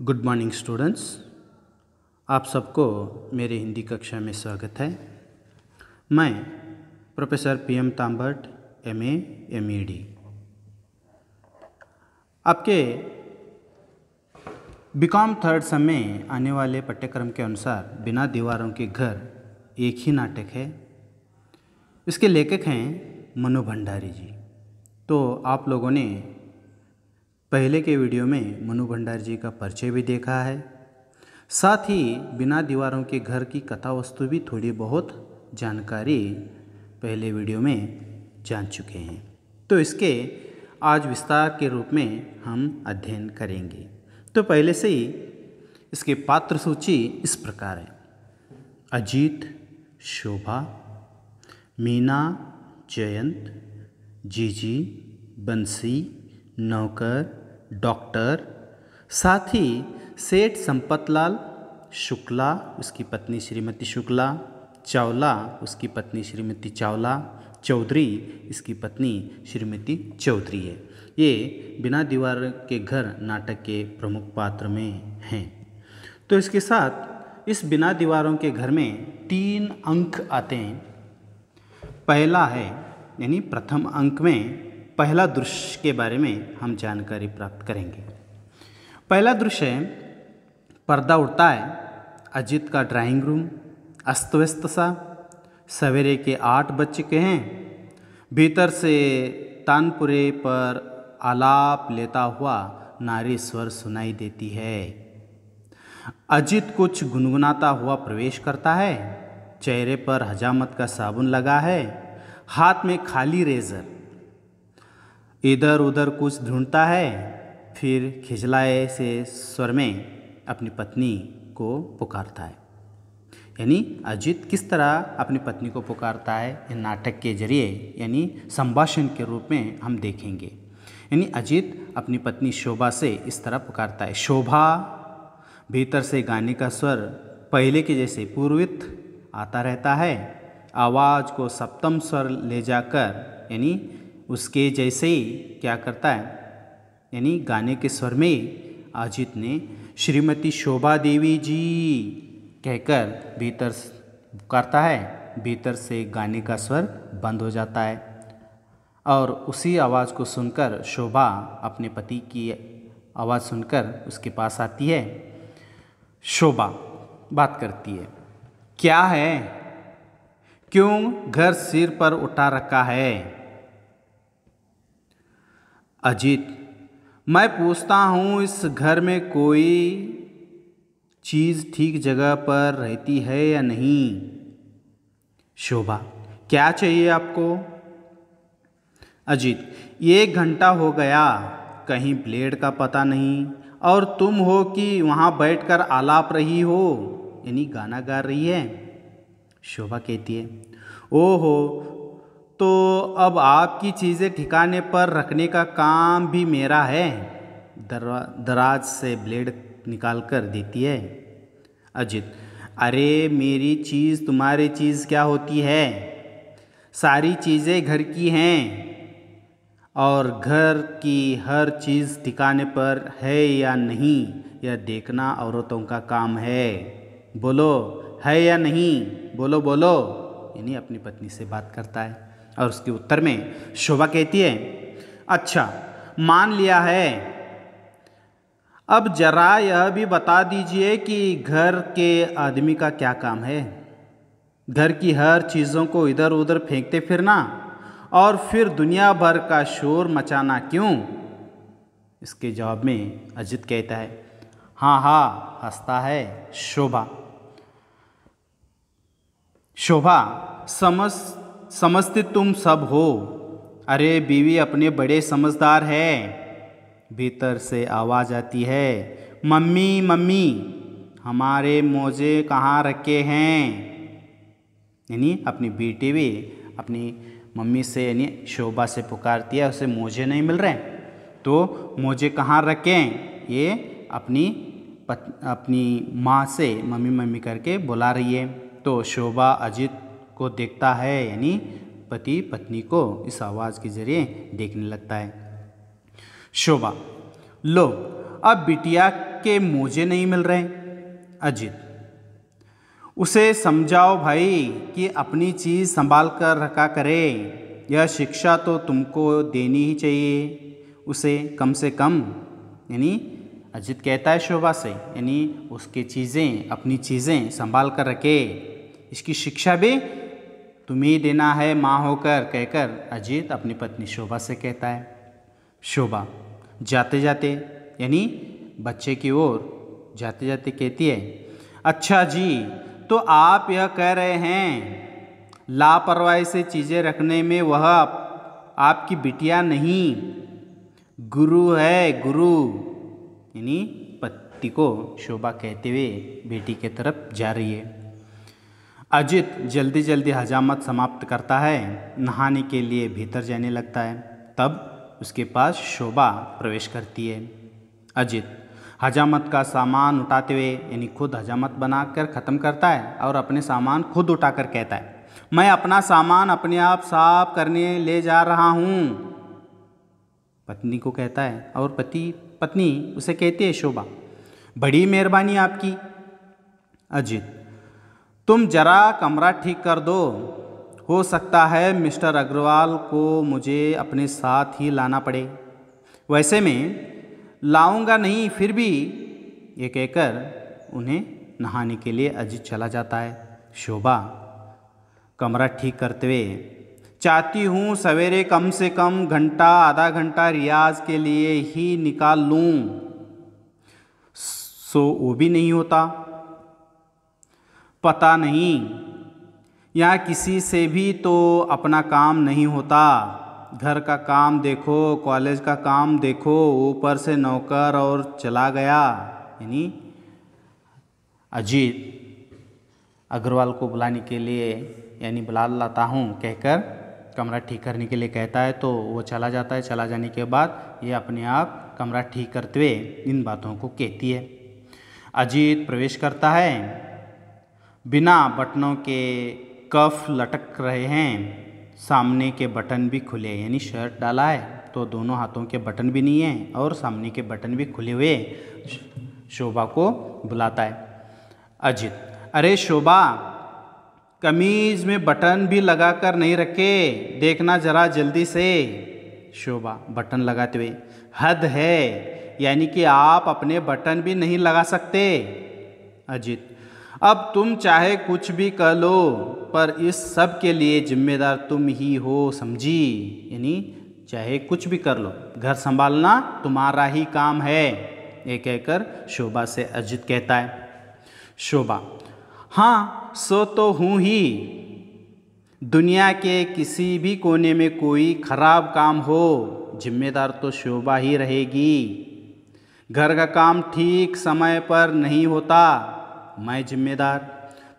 good morning students आप सबको मेरे हिंदी कक्षा में स्वागत है मैं professor P M Tambat M M E D आपके बीकॉम थर्ड सम में आने वाले पाठ्यक्रम के अनुसार बिना दीवारों के घर एक ही नाटक है इसके लेखक हैं मनु भंडारी जी तो आप लोगों ने पहले के वीडियो में मनु भंडार जी का परिचय भी देखा है साथ ही बिना दीवारों के घर की कथा वस्तु भी थोड़ी बहुत जानकारी पहले वीडियो में जान चुके हैं तो इसके आज विस्तार के रूप में हम अध्ययन करेंगे तो पहले से ही इसके पात्र सूची इस प्रकार है अजीत शोभा मीना जयंत जीजी बंसी नौकर डॉक्टर साथ ही सेठ संपतलाल शुक्ला उसकी पत्नी श्रीमती शुक्ला चावला उसकी पत्नी श्रीमती चावला चौधरी इसकी पत्नी श्रीमती चौधरी है ये बिना दीवार के घर नाटक के प्रमुख पात्र में हैं तो इसके साथ इस बिना दीवारों के घर में तीन अंक आते हैं पहला है यानी प्रथम अंक में पहला दृश्य के बारे में हम जानकारी प्राप्त करेंगे पहला दृश्य है पर्दा उड़ता है अजीत का ड्राइंग रूम अस्त व्यस्त सा सवेरे के आठ बज चुके हैं भीतर से तानपुरे पर आलाप लेता हुआ नारी स्वर सुनाई देती है अजीत कुछ गुनगुनाता हुआ प्रवेश करता है चेहरे पर हजामत का साबुन लगा है हाथ में खाली रेजर इधर उधर कुछ ढूंढता है फिर खिजलाए से स्वर में अपनी पत्नी को पुकारता है यानी अजीत किस तरह अपनी पत्नी को पुकारता है ये नाटक के जरिए यानी संभाषण के रूप में हम देखेंगे यानी अजीत अपनी पत्नी शोभा से इस तरह पुकारता है शोभा भीतर से गाने का स्वर पहले के जैसे पूर्वित आता रहता है आवाज़ को सप्तम स्वर ले जाकर यानी उसके जैसे क्या करता है यानी गाने के स्वर में अजित ने श्रीमती शोभा देवी जी कहकर भीतर करता है भीतर से गाने का स्वर बंद हो जाता है और उसी आवाज़ को सुनकर शोभा अपने पति की आवाज़ सुनकर उसके पास आती है शोभा बात करती है क्या है क्यों घर सिर पर उठा रखा है अजीत मैं पूछता हूँ इस घर में कोई चीज़ ठीक जगह पर रहती है या नहीं शोभा क्या चाहिए आपको अजीत एक घंटा हो गया कहीं ब्लेड का पता नहीं और तुम हो कि वहाँ बैठकर आलाप रही हो यानी गाना गा रही है शोभा कहती है ओहो तो अब आपकी चीज़ें ठिकाने पर रखने का काम भी मेरा है दरवा दराज से ब्लेड निकाल कर देती है अजीत अरे मेरी चीज़ तुम्हारी चीज़ क्या होती है सारी चीज़ें घर की हैं और घर की हर चीज़ ठिकाने पर है या नहीं यह देखना औरतों का काम है बोलो है या नहीं बोलो बोलो यानी अपनी पत्नी से बात करता है और उसके उत्तर में शोभा कहती है अच्छा मान लिया है अब जरा यह भी बता दीजिए कि घर के आदमी का क्या काम है घर की हर चीज़ों को इधर उधर फेंकते फिरना और फिर दुनिया भर का शोर मचाना क्यों इसके जवाब में अजित कहता है हाँ हाँ हंसता है शोभा शोभा समस्त समझते तुम सब हो अरे बीवी अपने बड़े समझदार है भीतर से आवाज़ आती है मम्मी मम्मी हमारे मोजे कहाँ रखे हैं यानी अपनी बेटी भी अपनी मम्मी से यानी शोभा से पुकारती है उसे मोजे नहीं मिल रहे तो मोजे कहाँ रखें ये अपनी पत, अपनी माँ से मम्मी मम्मी करके बुला रही है तो शोभा अजीत को देखता है यानी पति पत्नी को इस आवाज़ के जरिए देखने लगता है शोभा लो अब बिटिया के मोजे नहीं मिल रहे अजीत उसे समझाओ भाई कि अपनी चीज़ संभाल कर रखा करे यह शिक्षा तो तुमको देनी ही चाहिए उसे कम से कम यानी अजित कहता है शोभा से यानी उसके चीज़ें अपनी चीज़ें संभाल कर रखे इसकी शिक्षा भी तुम्हें देना है माँ होकर कहकर अजीत अपनी पत्नी शोभा से कहता है शोभा जाते जाते यानी बच्चे की ओर जाते जाते कहती है अच्छा जी तो आप यह कह रहे हैं लापरवाही से चीज़ें रखने में वह आपकी बिटिया नहीं गुरु है गुरु यानी पति को शोभा कहते हुए बेटी के तरफ जा रही है अजित जल्दी जल्दी हजामत समाप्त करता है नहाने के लिए भीतर जाने लगता है तब उसके पास शोभा प्रवेश करती है अजित हजामत का सामान उठाते हुए यानी खुद हजामत बनाकर ख़त्म करता है और अपने सामान खुद उठाकर कहता है मैं अपना सामान अपने आप साफ करने ले जा रहा हूँ पत्नी को कहता है और पति पत्नी उसे कहती है शोभा बड़ी मेहरबानी आपकी अजित तुम जरा कमरा ठीक कर दो हो सकता है मिस्टर अग्रवाल को मुझे अपने साथ ही लाना पड़े वैसे में लाऊंगा नहीं फिर भी ये कहकर उन्हें नहाने के लिए अजीत चला जाता है शोभा कमरा ठीक करते हुए चाहती हूँ सवेरे कम से कम घंटा आधा घंटा रियाज के लिए ही निकाल लूँ सो वो भी नहीं होता पता नहीं यहाँ किसी से भी तो अपना काम नहीं होता घर का काम देखो कॉलेज का काम देखो ऊपर से नौकर और चला गया यानी अजीत अग्रवाल को बुलाने के लिए यानी बुला लाता हूँ कहकर कमरा ठीक करने के लिए कहता है तो वो चला जाता है चला जाने के बाद ये अपने आप कमरा ठीक करते हुए इन बातों को कहती है अजीत प्रवेश करता है बिना बटनों के कफ लटक रहे हैं सामने के बटन भी खुले हैं यानी शर्ट डाला है तो दोनों हाथों के बटन भी नहीं हैं और सामने के बटन भी खुले हुए शोभा को बुलाता है अजित अरे शोभा कमीज में बटन भी लगा कर नहीं रखे देखना जरा जल्दी से शोभा बटन लगाते हुए हद है यानी कि आप अपने बटन भी नहीं लगा सकते अजीत अब तुम चाहे कुछ भी कह लो पर इस सब के लिए जिम्मेदार तुम ही हो समझी यानी चाहे कुछ भी कर लो घर संभालना तुम्हारा ही काम है ये कहकर शोभा से अजित कहता है शोभा हाँ सो तो हूँ ही दुनिया के किसी भी कोने में कोई खराब काम हो जिम्मेदार तो शोभा ही रहेगी घर का काम ठीक समय पर नहीं होता मैं जिम्मेदार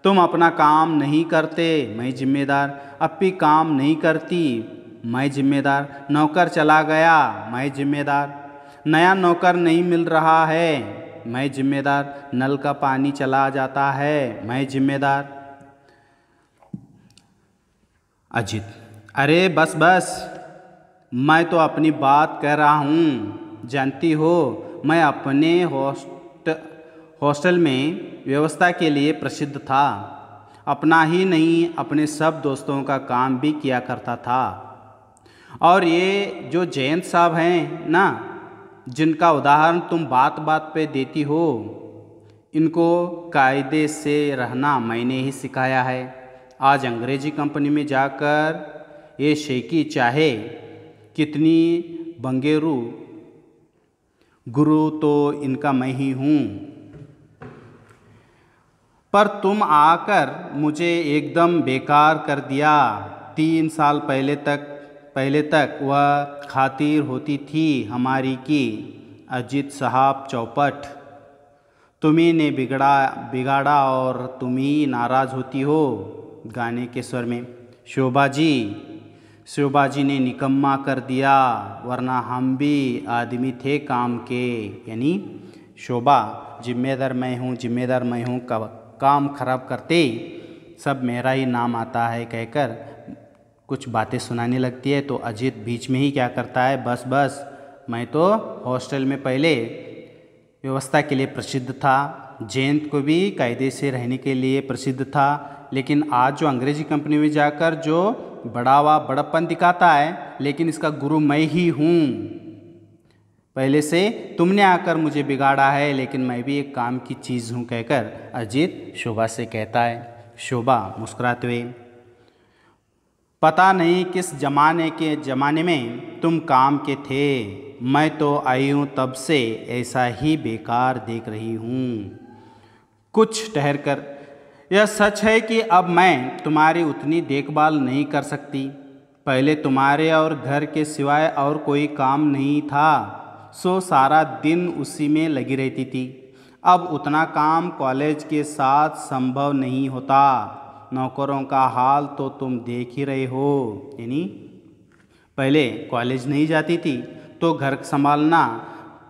तुम अपना काम नहीं करते मैं जिम्मेदार अपी काम नहीं करती मैं जिम्मेदार नौकर चला गया मैं जिम्मेदार नया नौकर नहीं मिल रहा है मैं जिम्मेदार नल का पानी चला जाता है मैं जिम्मेदार अजित अरे बस बस मैं तो अपनी बात कह रहा हूँ जानती हो मैं अपने होस्ट हॉस्टल में व्यवस्था के लिए प्रसिद्ध था अपना ही नहीं अपने सब दोस्तों का काम भी किया करता था और ये जो जयंत साहब हैं ना जिनका उदाहरण तुम बात बात पे देती हो इनको कायदे से रहना मैंने ही सिखाया है आज अंग्रेजी कंपनी में जाकर ये शेकी चाहे कितनी बंगेरू गुरु तो इनका मैं ही हूँ पर तुम आकर मुझे एकदम बेकार कर दिया तीन साल पहले तक पहले तक वह खातिर होती थी हमारी की अजीत साहब चौपट तुम्ही ने बिगड़ा बिगाड़ा और तुम्ही नाराज़ होती हो गाने के स्वर में शोभा जी शोभा जी ने निकम्मा कर दिया वरना हम भी आदमी थे काम के यानी शोभा जिम्मेदार मैं हूँ जिम्मेदार मैं हूँ कब काम खराब करते ही सब मेरा ही नाम आता है कहकर कुछ बातें सुनाने लगती है तो अजीत बीच में ही क्या करता है बस बस मैं तो हॉस्टल में पहले व्यवस्था के लिए प्रसिद्ध था जयंत को भी कायदे से रहने के लिए प्रसिद्ध था लेकिन आज जो अंग्रेजी कंपनी में जाकर जो बढ़ावा बड़प्पन दिखाता है लेकिन इसका गुरु मैं ही हूँ पहले से तुमने आकर मुझे बिगाड़ा है लेकिन मैं भी एक काम की चीज़ हूँ कहकर अजीत शोभा से कहता है शोभा मुस्कुराते हुए पता नहीं किस जमाने के ज़माने में तुम काम के थे मैं तो आई हूँ तब से ऐसा ही बेकार देख रही हूँ कुछ ठहर कर यह सच है कि अब मैं तुम्हारी उतनी देखभाल नहीं कर सकती पहले तुम्हारे और घर के सिवाय और कोई काम नहीं था सो सारा दिन उसी में लगी रहती थी अब उतना काम कॉलेज के साथ संभव नहीं होता नौकरों का हाल तो तुम देख ही रहे हो यानी पहले कॉलेज नहीं जाती थी तो घर संभालना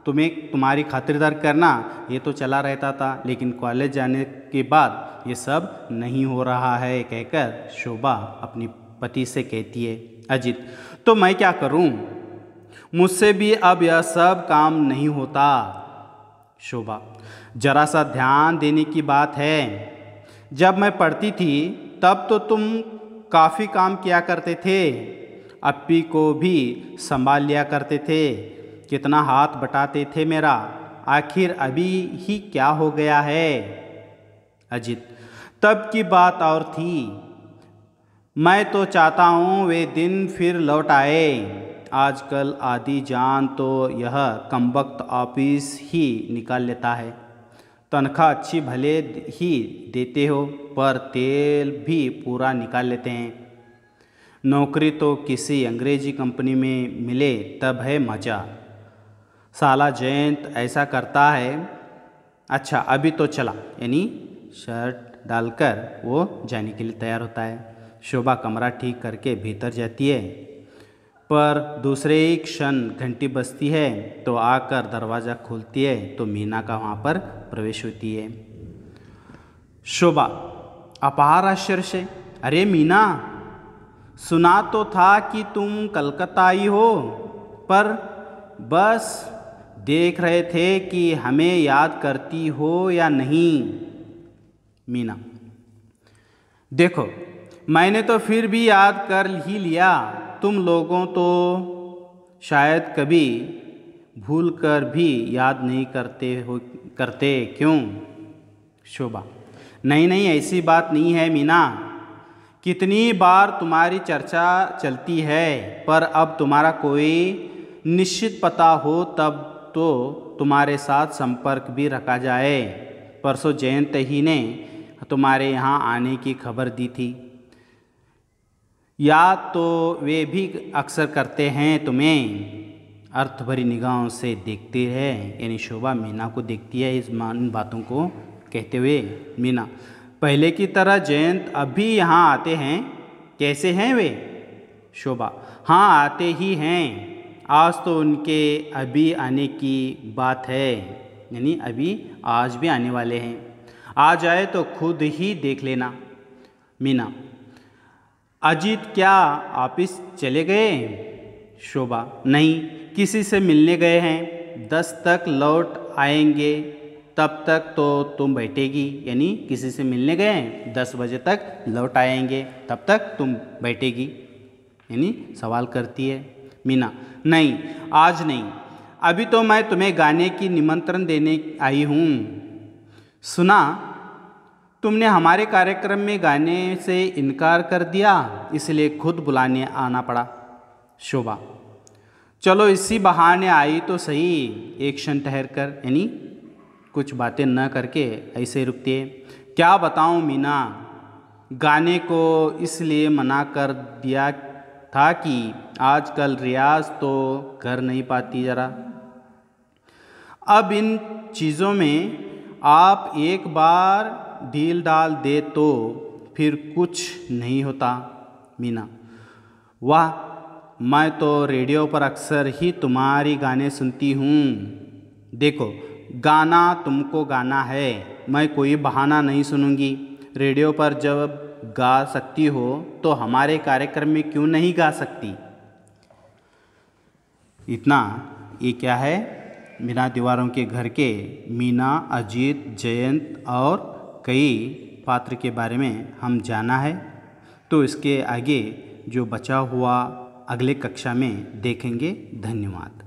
तुम्हें तुम्हारी खातिरदार करना ये तो चला रहता था लेकिन कॉलेज जाने के बाद ये सब नहीं हो रहा है कहकर शोभा अपनी पति से कहती है अजीत तो मैं क्या करूं मुझसे भी अब यह सब काम नहीं होता शोभा जरा सा ध्यान देने की बात है जब मैं पढ़ती थी तब तो तुम काफ़ी काम किया करते थे अप्पी को भी संभाल लिया करते थे कितना हाथ बटाते थे मेरा आखिर अभी ही क्या हो गया है अजीत तब की बात और थी मैं तो चाहता हूँ वे दिन फिर लौट आए आजकल आदि जान तो यह कम वक्त ऑफिस ही निकाल लेता है तनख्वाह अच्छी भले ही देते हो पर तेल भी पूरा निकाल लेते हैं नौकरी तो किसी अंग्रेजी कंपनी में मिले तब है मज़ा साला जयंत ऐसा करता है अच्छा अभी तो चला यानी शर्ट डालकर वो जाने के लिए तैयार होता है शोभा कमरा ठीक करके भीतर जाती है पर दूसरे ही क्षण घंटी बजती है तो आकर दरवाज़ा खोलती है तो मीना का वहाँ पर प्रवेश होती है शोभा अपार आश्चर्य से अरे मीना सुना तो था कि तुम कलकत्ता आई हो पर बस देख रहे थे कि हमें याद करती हो या नहीं मीना देखो मैंने तो फिर भी याद कर ही लिया तुम लोगों तो शायद कभी भूल कर भी याद नहीं करते हो करते क्यों शोभा नहीं नहीं ऐसी बात नहीं है मीना कितनी बार तुम्हारी चर्चा चलती है पर अब तुम्हारा कोई निश्चित पता हो तब तो तुम्हारे साथ संपर्क भी रखा जाए परसों जयंत ही ने तुम्हारे यहाँ आने की खबर दी थी या तो वे भी अक्सर करते हैं तुम्हें अर्थ भरी निगाहों से देखते हैं यानी शोभा मीना को देखती है इस मान बातों को कहते हुए मीना पहले की तरह जयंत अभी यहाँ आते हैं कैसे हैं वे शोभा हाँ आते ही हैं आज तो उनके अभी आने की बात है यानी अभी आज भी आने वाले हैं आ जाए तो खुद ही देख लेना मीना अजीत क्या ऑफिस चले गए शोभा नहीं किसी से मिलने गए हैं दस तक लौट आएंगे तब तक तो तुम बैठेगी यानी किसी से मिलने गए हैं दस बजे तक लौट आएंगे तब तक तुम बैठेगी यानी सवाल करती है मीना नहीं आज नहीं अभी तो मैं तुम्हें गाने की निमंत्रण देने आई हूँ सुना तुमने हमारे कार्यक्रम में गाने से इनकार कर दिया इसलिए खुद बुलाने आना पड़ा शोभा चलो इसी बहाने आई तो सही एक क्षण ठहर कर यानी कुछ बातें न करके ऐसे रुकती है क्या बताऊँ मीना गाने को इसलिए मना कर दिया था कि आजकल रियाज तो कर नहीं पाती ज़रा अब इन चीज़ों में आप एक बार ढील डाल दे तो फिर कुछ नहीं होता मीना वाह मैं तो रेडियो पर अक्सर ही तुम्हारी गाने सुनती हूँ देखो गाना तुमको गाना है मैं कोई बहाना नहीं सुनूंगी रेडियो पर जब गा सकती हो तो हमारे कार्यक्रम में क्यों नहीं गा सकती इतना ये क्या है मीना दीवारों के घर के मीना अजीत जयंत और कई पात्र के बारे में हम जाना है तो इसके आगे जो बचा हुआ अगले कक्षा में देखेंगे धन्यवाद